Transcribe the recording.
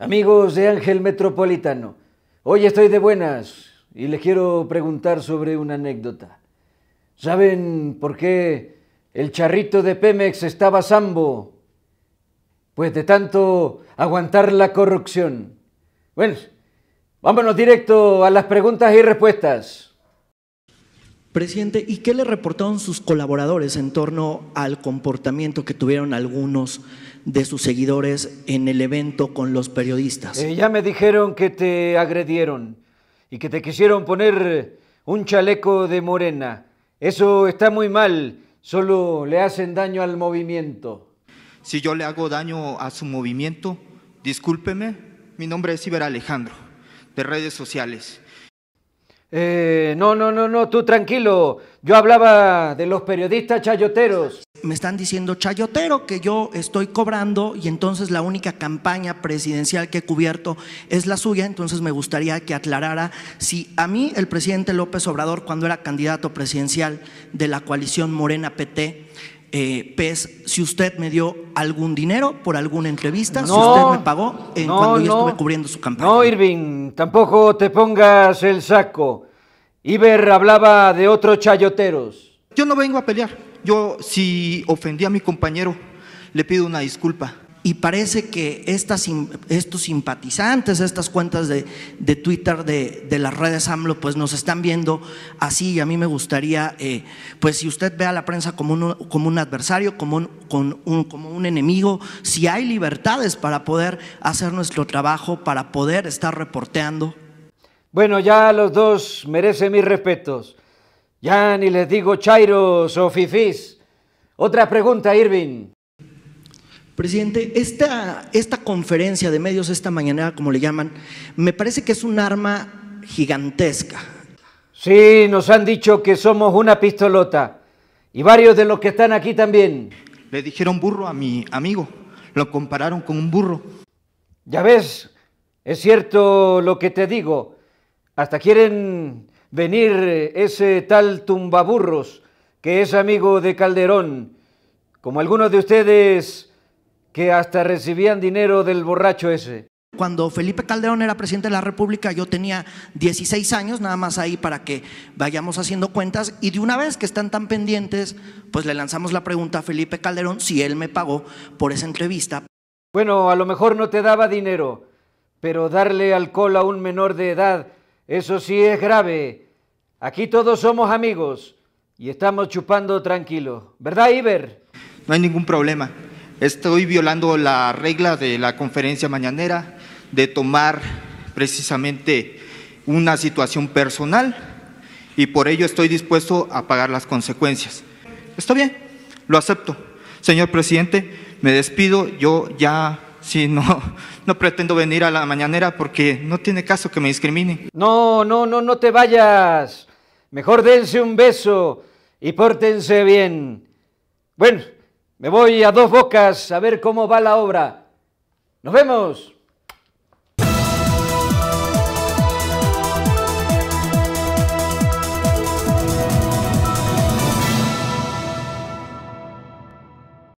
Amigos de Ángel Metropolitano, hoy estoy de buenas y les quiero preguntar sobre una anécdota. ¿Saben por qué el charrito de Pemex estaba sambo? Pues de tanto aguantar la corrupción. Bueno, vámonos directo a las preguntas y respuestas. Presidente, ¿y qué le reportaron sus colaboradores en torno al comportamiento que tuvieron algunos de sus seguidores en el evento con los periodistas? Eh, ya me dijeron que te agredieron y que te quisieron poner un chaleco de morena. Eso está muy mal, solo le hacen daño al movimiento. Si yo le hago daño a su movimiento, discúlpeme, mi nombre es Iber Alejandro, de redes sociales. Eh, no, no, no, no, tú tranquilo. Yo hablaba de los periodistas chayoteros. Me están diciendo chayotero que yo estoy cobrando y entonces la única campaña presidencial que he cubierto es la suya, entonces me gustaría que aclarara si a mí el presidente López Obrador cuando era candidato presidencial de la coalición Morena PT eh, si usted me dio algún dinero por alguna entrevista, si usted me pagó en cuando yo estuve cubriendo su campaña. No, Irving, tampoco te pongas el saco. Iber hablaba de otros chayoteros. Yo no vengo a pelear. Yo, si ofendí a mi compañero, le pido una disculpa y parece que estas, estos simpatizantes, estas cuentas de, Twitter de, las redes AMLO, pues nos están viendo así y a mí me gustaría, eh, pues si usted ve a la prensa como un, como un adversario, como un, con como un enemigo, si hay libertades para poder hacer nuestro trabajo, para poder estar reporteando. Bueno, ya los dos merecen mis respetos. Ya ni les digo chairos o fifís. Otra pregunta, Irving. Presidente, esta, esta conferencia de medios, esta mañana, como le llaman, me parece que es un arma gigantesca. Sí, nos han dicho que somos una pistolota. Y varios de los que están aquí también. Le dijeron burro a mi amigo. Lo compararon con un burro. Ya ves, es cierto lo que te digo. Hasta quieren venir ese tal tumbaburros que es amigo de Calderón. Como algunos de ustedes que hasta recibían dinero del borracho ese. Cuando Felipe Calderón era presidente de la República, yo tenía 16 años, nada más ahí para que vayamos haciendo cuentas. Y de una vez que están tan pendientes, pues le lanzamos la pregunta a Felipe Calderón si él me pagó por esa entrevista. Bueno, a lo mejor no te daba dinero, pero darle alcohol a un menor de edad, eso sí es grave. Aquí todos somos amigos y estamos chupando tranquilo. ¿Verdad, Iber? No hay ningún problema. Estoy violando la regla de la conferencia mañanera de tomar precisamente una situación personal y por ello estoy dispuesto a pagar las consecuencias. Está bien, lo acepto. Señor presidente, me despido, yo ya si no, no pretendo venir a la mañanera porque no tiene caso que me discrimine. No, no, no, no te vayas. Mejor dense un beso y pórtense bien. Bueno, me voy a dos bocas a ver cómo va la obra. Nos vemos.